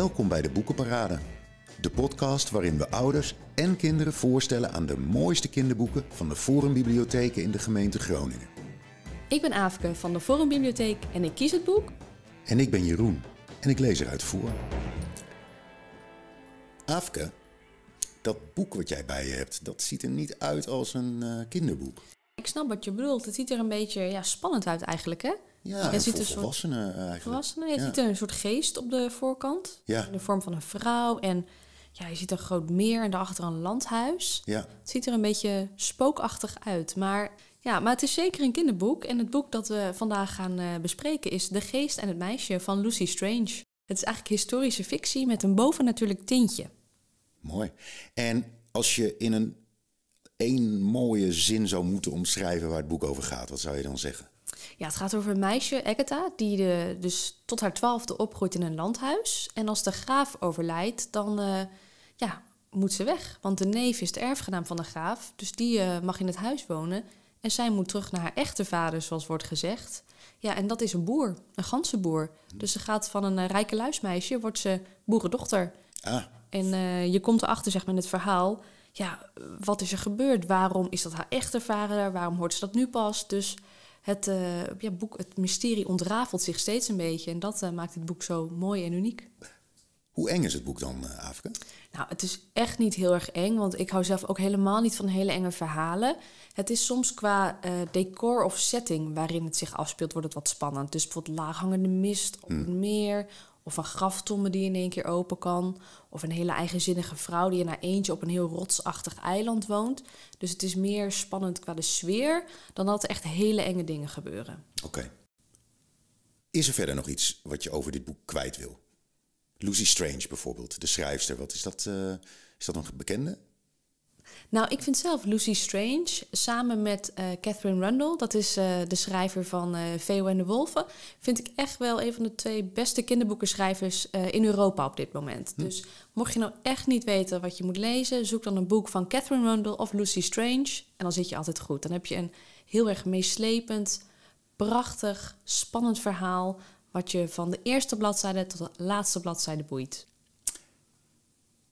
Welkom bij de Boekenparade. De podcast waarin we ouders en kinderen voorstellen aan de mooiste kinderboeken van de Forumbibliotheken in de gemeente Groningen. Ik ben Aafke van de Forumbibliotheek en ik kies het boek. En ik ben Jeroen en ik lees eruit voor. Aafke, dat boek wat jij bij je hebt, dat ziet er niet uit als een eh, kinderboek. Ik snap wat je bedoelt. Het ziet er een beetje ja, spannend uit eigenlijk, hè? Ja, het ziet een soort volwassenen je ziet een soort geest op de voorkant. Ja. In de vorm van een vrouw. En ja, je ziet een groot meer en daarachter een landhuis. Ja. Het ziet er een beetje spookachtig uit. Maar, ja, maar het is zeker een kinderboek. En het boek dat we vandaag gaan eh, bespreken is De Geest en het Meisje van Lucy Strange. Het is eigenlijk historische fictie met een bovennatuurlijk tintje. Mooi. En als je in een één mooie zin zou moeten omschrijven waar het boek over gaat, wat zou je dan zeggen? Ja, het gaat over een meisje, Agatha, die de, dus tot haar twaalfde opgroeit in een landhuis. En als de graaf overlijdt, dan eh, ja, moet ze weg. Want de neef is de erfgenaam van de graaf, dus die eh, mag in het huis wonen. En zij moet terug naar haar echte vader, zoals wordt gezegd. Ja, en dat is een boer, een boer. Dus ze gaat van een eh, rijke luismeisje, wordt ze boerendochter. Ah. En je komt erachter, zeg maar, in het verhaal ja, wat is er gebeurd? Waarom is dat haar echt ervaren? Waarom hoort ze dat nu pas? Dus het, eh, ja, boek, het mysterie ontrafelt zich steeds een beetje. En dat eh, maakt het boek zo mooi en uniek. Hoe eng is het boek dan, uh, Afrika? Nou, het is echt niet heel erg eng, want ik hou zelf ook helemaal niet van hele enge verhalen. Het is soms qua decor of setting waarin het zich afspeelt, wordt het wat spannend. Dus bijvoorbeeld laaghangende mist op hmm. een meer of een graftomme die in één keer open kan. Of een hele eigenzinnige vrouw die in na nou eentje op een heel rotsachtig eiland woont. Dus het is meer spannend qua de sfeer dan dat er echt hele enge dingen gebeuren. Oké. Is er verder nog iets wat je over dit boek kwijt wil? Lucy Strange bijvoorbeeld, de schrijfster. Wat is dat? Eh, is dat een bekende? Nou, ik vind zelf Lucy Strange samen met eh, Catherine Rundle, dat is eh, de schrijver van uh, eh, Veo en de Wolven, vind ik echt wel een van de twee beste kinderboekenschrijvers in Europa op dit moment. Hm. Dus mocht je nou echt niet weten wat je moet lezen, zoek dan een boek van Catherine Rundle of Lucy Strange en dan zit je altijd goed. Dan heb je een heel erg meeslepend, prachtig, spannend verhaal wat je van de eerste bladzijde tot de laatste bladzijde boeit.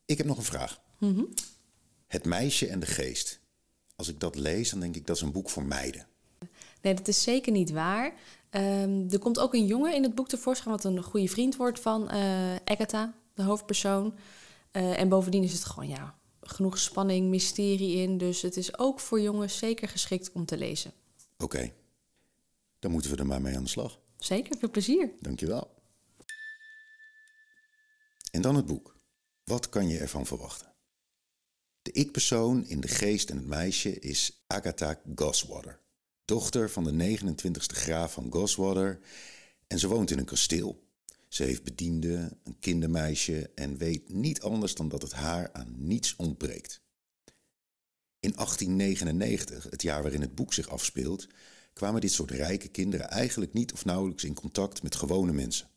Ik heb nog een vraag. Mm het meisje en de geest. Als ik dat lees, dan denk ik dat is een boek voor meiden. Nee, dat is zeker niet waar. Ehm, er komt ook een jongen in het boek tevoorschijn, wat een goede vriend wordt van uh, Agatha, de hoofdpersoon. Eh, en bovendien is het gewoon ja, genoeg spanning, mysterie in. Dus het is ook voor jongens zeker geschikt om te lezen. Oké, dan moeten we er maar mee aan de slag. Zeker, veel plezier. Dankjewel. En dan het boek. Wat kan je ervan verwachten? De ik-persoon in De Geest en het Meisje is Agatha Goswater, dochter van de 29e graaf van Goswater en ze woont in een kasteel. Ze heeft bedienden, een kindermeisje en weet niet anders dan dat het haar aan niets ontbreekt. In 1899, het jaar waarin het boek zich afspeelt, kwamen dit soort rijke kinderen eigenlijk niet of nauwelijks in contact met gewone mensen.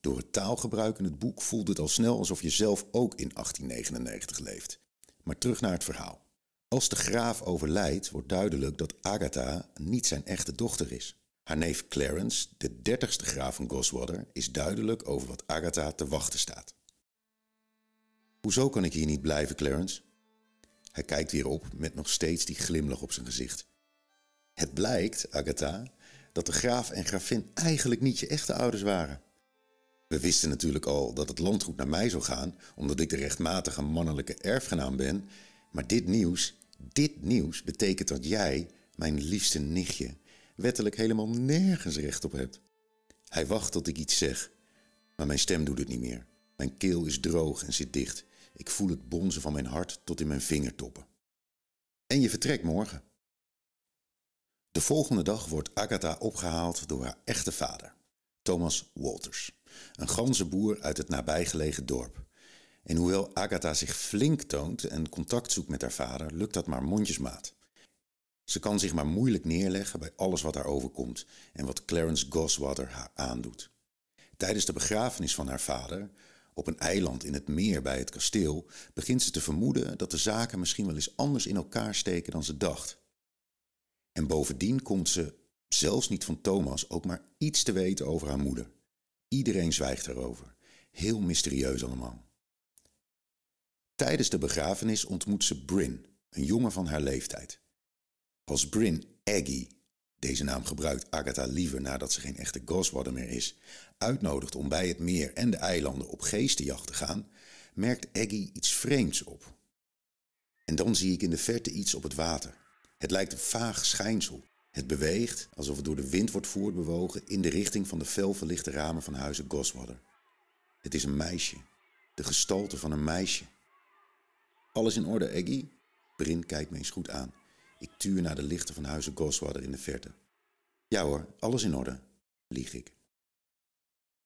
Door het taalgebruik in het boek voelde het al snel alsof je zelf ook in 1899 leeft. Maar terug naar het verhaal. Als de graaf overlijdt, wordt duidelijk dat Agatha niet zijn echte dochter is. Haar neef Clarence, de dertigste graaf van Goswater, is duidelijk over wat Agatha te wachten staat. Hoezo kan ik hier niet blijven, Clarence? Hij kijkt weer op met nog steeds die glimlach op zijn gezicht. Het blijkt, Agatha, dat de graaf en grafin eigenlijk niet je echte ouders waren. We wisten natuurlijk al dat het landgoed naar mij zou gaan, omdat ik de rechtmatige mannelijke erfgenaam ben. Maar dit nieuws, dit nieuws betekent dat jij, mijn liefste nichtje, wettelijk helemaal nergens recht op hebt. Hij wacht tot ik iets zeg, maar mijn stem doet het niet meer. Mijn keel is droog en zit dicht. Ik voel het bonzen van mijn hart tot in mijn vingertoppen. En je vertrekt morgen. De volgende dag wordt Agatha opgehaald door haar echte vader, Thomas Walters een ganzenboer uit het nabijgelegen dorp. En hoewel Agatha zich flink toont en contact zoekt met haar vader, lukt dat maar mondjesmaat. Ze kan zich maar moeilijk neerleggen bij alles wat haar overkomt en wat Clarence Goswater haar aandoet. Tijdens de begrafenis van haar vader, op een eiland in het meer bij het kasteel, begint ze te vermoeden dat de zaken misschien wel eens anders in elkaar steken dan ze dacht. En bovendien komt ze, zelfs niet van Thomas, ook maar iets te weten over haar moeder. Iedereen zwijgt erover. Heel mysterieus allemaal. Tijdens de begrafenis ontmoet ze Bryn, een jongen van haar leeftijd. Als Bryn Aggie, deze naam gebruikt Agatha liever nadat ze geen echte Goswater meer is, uitnodigt om bij het meer en de eilanden op geestenjacht te gaan, merkt Aggie iets vreemds op. En dan zie ik in de verte iets op het water. Het lijkt een vaag schijnsel, het beweegt alsof het door de wind wordt voortbewogen in de richting van de fel verlichte ramen van huizen Goswater. Het is een meisje, de gestalte van een meisje. Alles in orde, Eggy? Brin kijkt me eens goed aan. Ik tuur naar de lichten van huizen Goswater in de verte. Ja hoor, alles in orde, lieg ik.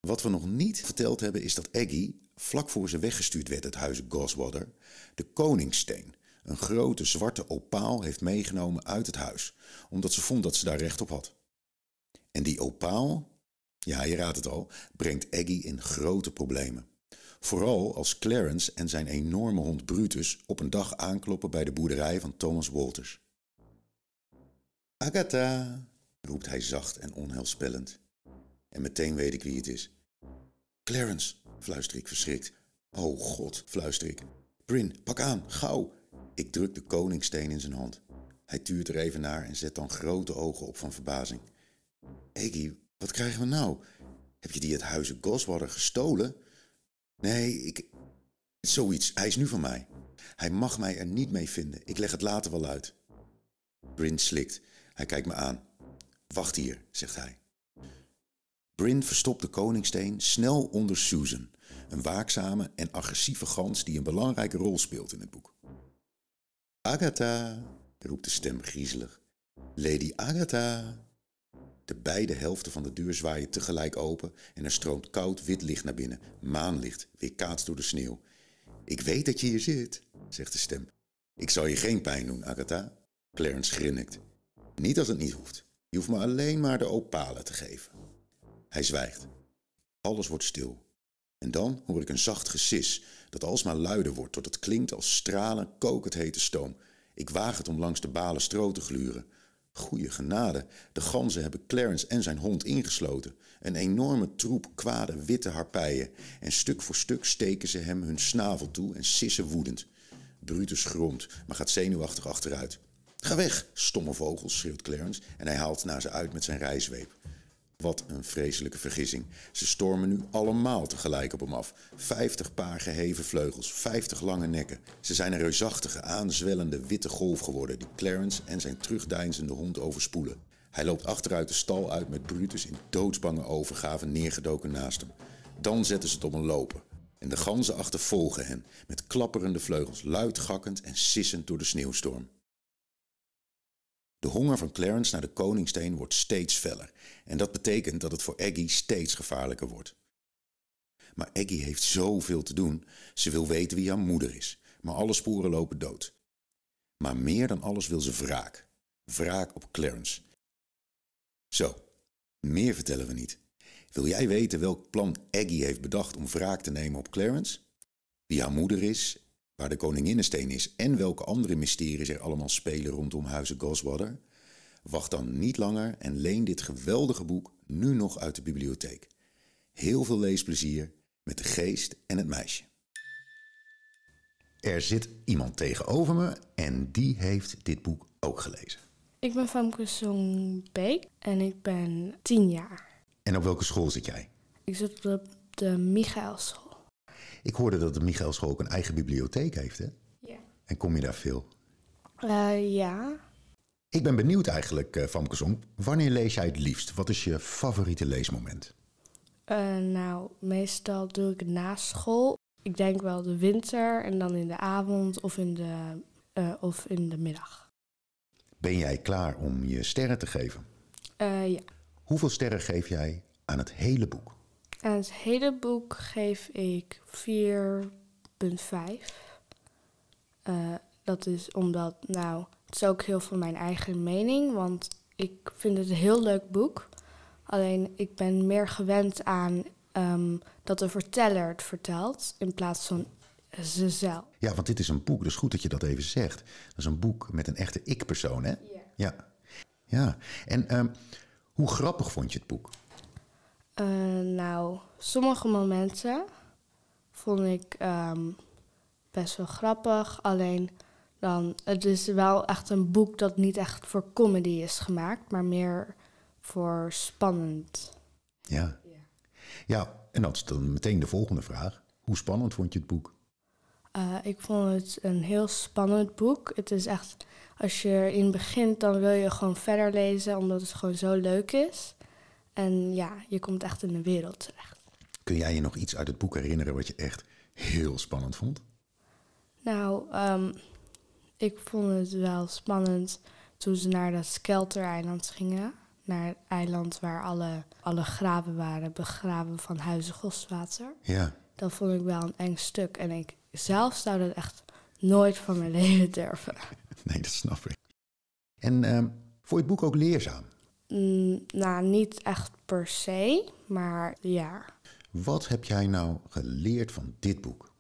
Wat we nog niet verteld hebben is dat Eggy, vlak voor ze weggestuurd werd uit huizen Goswater, de koningssteen, een grote zwarte opaal heeft meegenomen uit het huis, omdat ze vond dat ze daar recht op had. En die opaal, ja je raadt het al, brengt Aggie in grote problemen. Vooral als Clarence en zijn enorme hond Brutus op een dag aankloppen bij de boerderij van Thomas Walters. Agatha, roept hij zacht en onheilspellend. En meteen weet ik wie het is. Clarence, fluister ik verschrikt. Oh god, fluister ik. Bryn, pak aan, gauw. Ik druk de koningsteen in zijn hand. Hij tuurt er even naar en zet dan grote ogen op van verbazing. Eggy, wat krijgen we nou? Heb je die het huizen Goswater gestolen? Nee, ik... Zoiets, hij is nu van mij. Hij mag mij er niet mee vinden. Ik leg het later wel uit. Brin slikt. Hij kijkt me aan. Wacht hier, zegt hij. Brin verstopt de koningsteen snel onder Susan, een waakzame en agressieve gans die een belangrijke rol speelt in het boek. Agatha, roept de stem griezelig. Lady Agatha. De beide helften van de deur zwaaien tegelijk open en er stroomt koud wit licht naar binnen. Maanlicht, weerkaatst door de sneeuw. Ik weet dat je hier zit, zegt de stem. Ik zal je geen pijn doen, Agatha. Clarence grinnikt. Niet als het niet hoeft. Je hoeft me alleen maar de opalen te geven. Hij zwijgt. Alles wordt stil. En dan hoor ik een zacht gesis, dat alsmaar luider wordt tot het klinkt als stralen kokend hete stoom. Ik waag het om langs de balen stro te gluren. Goeie genade, de ganzen hebben Clarence en zijn hond ingesloten. Een enorme troep kwade witte harpijen. En stuk voor stuk steken ze hem hun snavel toe en sissen woedend. Brutus gromt, maar gaat zenuwachtig achteruit. Ga weg, stomme vogels! schreeuwt Clarence en hij haalt naar ze uit met zijn rijzweep. Wat een vreselijke vergissing. Ze stormen nu allemaal tegelijk op hem af. Vijftig paar geheven vleugels, vijftig lange nekken. Ze zijn een reusachtige, aanzwellende witte golf geworden die Clarence en zijn terugdeinzende hond overspoelen. Hij loopt achteruit de stal uit met Brutus in doodsbange overgave neergedoken naast hem. Dan zetten ze het op een lopen. En de ganzen achtervolgen hen, met klapperende vleugels, luid gakkend en sissend door de sneeuwstorm. De honger van Clarence naar de koningsteen wordt steeds feller en dat betekent dat het voor Aggie steeds gevaarlijker wordt. Maar Aggie heeft zoveel te doen. Ze wil weten wie haar moeder is, maar alle sporen lopen dood. Maar meer dan alles wil ze wraak. Wraak op Clarence. Zo, meer vertellen we niet. Wil jij weten welk plan Aggie heeft bedacht om wraak te nemen op Clarence? Wie haar moeder is waar de koninginnensteen is en welke andere mysteries er allemaal spelen rondom huizen Goswater, wacht dan niet langer en leen dit geweldige boek nu nog uit de bibliotheek. Heel veel leesplezier met de geest en het meisje. Er zit iemand tegenover me en die heeft dit boek ook gelezen. Ik ben Famke Songbeek en ik ben tien jaar. En op welke school zit jij? Ik zit op de, de Michaelschool. Ik hoorde dat de Michael School ook een eigen bibliotheek heeft, hè? Ja. En kom je daar veel? Eh, ja. Ik ben benieuwd eigenlijk, van eh, Famke Wanneer lees jij het liefst? Wat is je favoriete leesmoment? Eh, nou, meestal doe ik het na school. Ik denk wel de winter en dan in de avond of in de, of in de middag. Ben jij klaar om je sterren te geven? ja. Hoeveel sterren geef jij aan het hele boek? En het hele boek geef ik 4,5. Uh, eh, dat is omdat, nou, het is ook heel veel mijn eigen mening, want ik vind het een heel leuk boek. Alleen ik ben meer gewend aan ehm, dat de verteller het vertelt in plaats van ze zelf. Ja, want dit is een boek, dus goed dat je dat even zegt. Dat is een boek met een echte ik-persoon, hè? Ja. Ja. En ehm, hoe grappig vond je het boek? Eh, nou, sommige momenten vond ik ehm, best wel grappig. Alleen dan, het is wel echt een boek dat niet echt voor comedy is gemaakt, maar meer voor spannend. Ja. Ja, en dat is dan meteen de volgende vraag. Hoe spannend vond je het boek? Eh, ik vond het een heel spannend boek. Het is echt, als je erin begint, dan wil je gewoon verder lezen, omdat het gewoon zo leuk is. En ja, je komt echt in de wereld terecht. Kun jij je nog iets uit het boek herinneren wat je echt heel spannend vond? Nou, ehm, ik vond het wel spannend toen ze naar dat Skelter-eiland gingen. Naar het eiland waar alle, alle graven waren begraven van Huizen Goswater. Ja. Dat vond ik wel een eng stuk. En ik zelf zou dat echt nooit van mijn leven durven. Nee, dat snap ik. En um, vond je het boek ook leerzaam? nou, niet echt per se, maar ja. Wat heb jij nou geleerd van dit boek?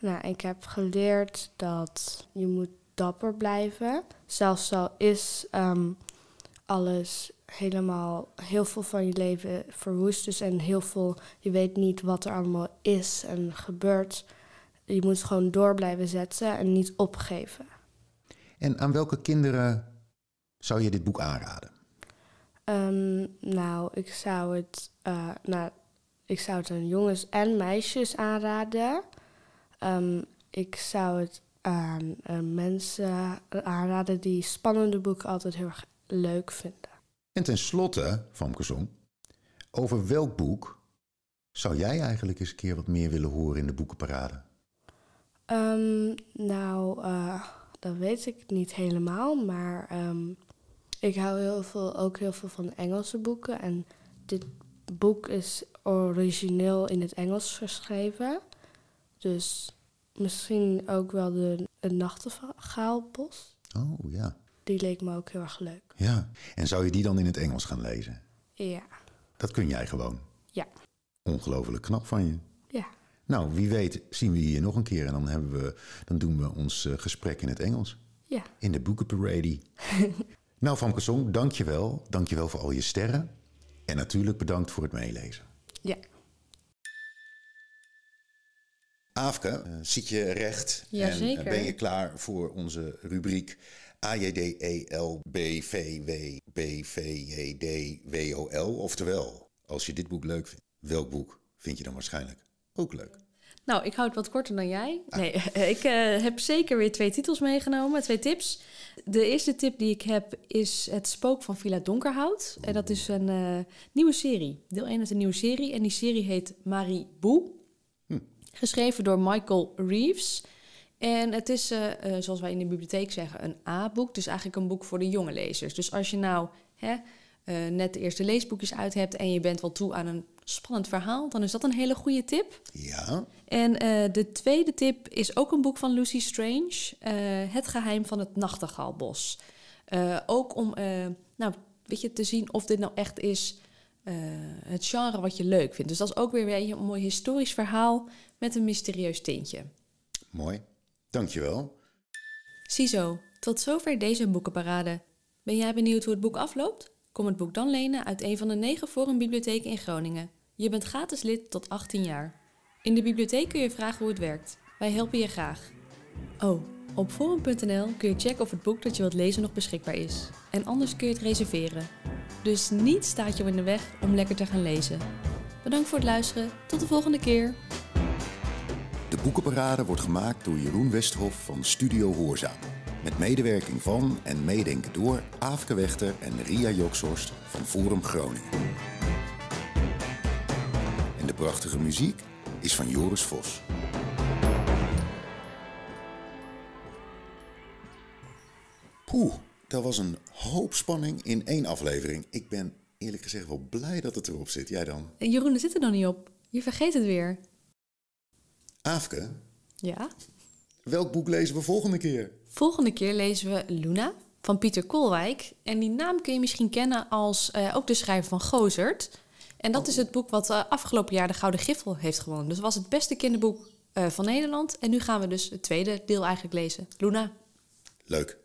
Nou, ik heb geleerd dat je moet dapper blijven. Zelfs al is ehm, alles helemaal, heel veel van je leven verwoest dus en heel veel, je weet niet wat er allemaal is en gebeurt. Je moet gewoon door blijven zetten en niet opgeven. En aan welke kinderen zou je dit boek aanraden? Ehm, nou, ik zou het, eh, nou, ik zou het aan jongens en meisjes aanraden. Ehm, ik zou het aan eh, mensen aanraden die spannende boeken altijd heel erg leuk vinden. En tenslotte, Famke Zong, over welk boek zou jij eigenlijk eens een keer wat meer willen horen in de boekenparade? Ehm, nou, eh, dat weet ik niet helemaal, maar ik hou heel veel, ook heel veel van Engelse boeken. En dit boek is origineel in het Engels geschreven. Dus misschien ook wel de, het Nachtegaalbos. Oh ja. Die leek me ook heel erg leuk. Ja. En zou je die dan in het Engels gaan lezen? Ja. Dat kun jij gewoon? Ja. Ongelooflijk knap van je. Ja. Nou, wie weet zien we hier nog een keer en dan, hebben we, dan doen we ons eh, gesprek in het Engels. Ja. In de boekenparade. Nou, Van Kassong, dankjewel. Dankjewel voor al je sterren. En natuurlijk bedankt voor het meelezen. Ja. Aafke, eh, zit je recht? En eh, ben je klaar voor onze rubriek AJDELBVWBVJDWOL? Oftewel, als je dit boek leuk vindt, welk boek vind je dan waarschijnlijk ook leuk? Nou, ik hou het wat korter dan jij. Nee, ik eh, heb zeker weer twee titels meegenomen, twee tips. De eerste tip die ik heb is Het Spook van Villa Donkerhout. En dat is een eh, nieuwe serie. Deel 1 is een nieuwe serie. En die serie heet Marie Boe. Hm. Geschreven door Michael Reeves. En het is, eh, zoals wij in de bibliotheek zeggen, een A-boek. Dus eigenlijk een boek voor de jonge lezers. Dus als je nou hè, eh, net de eerste leesboekjes uit hebt en je bent wel toe aan een spannend verhaal, dan is dat een hele goede tip. Ja. En eh, de tweede tip is ook een boek van Lucy Strange, eh, Het geheim van het nachtegaalbos. ook om, nou, weet je, te zien of dit nou echt is het genre wat je leuk vindt. Dus dat is ook weer, weer een mooi historisch verhaal met een mysterieus tintje. Mooi, dankjewel. Ziezo, tot zover deze boekenparade. Ben jij benieuwd hoe het boek afloopt? Kom het boek dan lenen uit een van de negen forumbibliotheken in Groningen. Je bent gratis lid tot 18 jaar. In de bibliotheek kun je vragen hoe het werkt. Wij helpen je graag. Oh, op forum.nl kun je checken of het boek dat je wilt lezen nog beschikbaar is. En anders kun je het reserveren. Dus niets staat je in de weg om lekker te gaan lezen. Bedankt voor het luisteren. Tot de volgende keer. De Boekenparade wordt gemaakt door Jeroen Westhof van Studio Hoorzaam. Met medewerking van en meedenken door Aafke Wechter en Ria Jokshorst van Forum Groningen. En de prachtige muziek is van Joris Vos. Poeh, dat was een hoop spanning in één aflevering. Ik ben eerlijk gezegd wel blij dat het erop zit. Jij dan? Eh, Jeroen, er zit er dan niet op. Je vergeet het weer. Aafke? Ja? Welk boek lezen we volgende keer? Volgende keer lezen we Luna van Pieter Koolwijk En die naam kun je misschien kennen als eh, ook de schrijver van Gozert. En dat is het boek wat eh, afgelopen jaar de Gouden Giffel heeft gewonnen. Dus het was het beste kinderboek eh, van Nederland. En nu gaan we dus het tweede deel eigenlijk lezen. Luna. Leuk.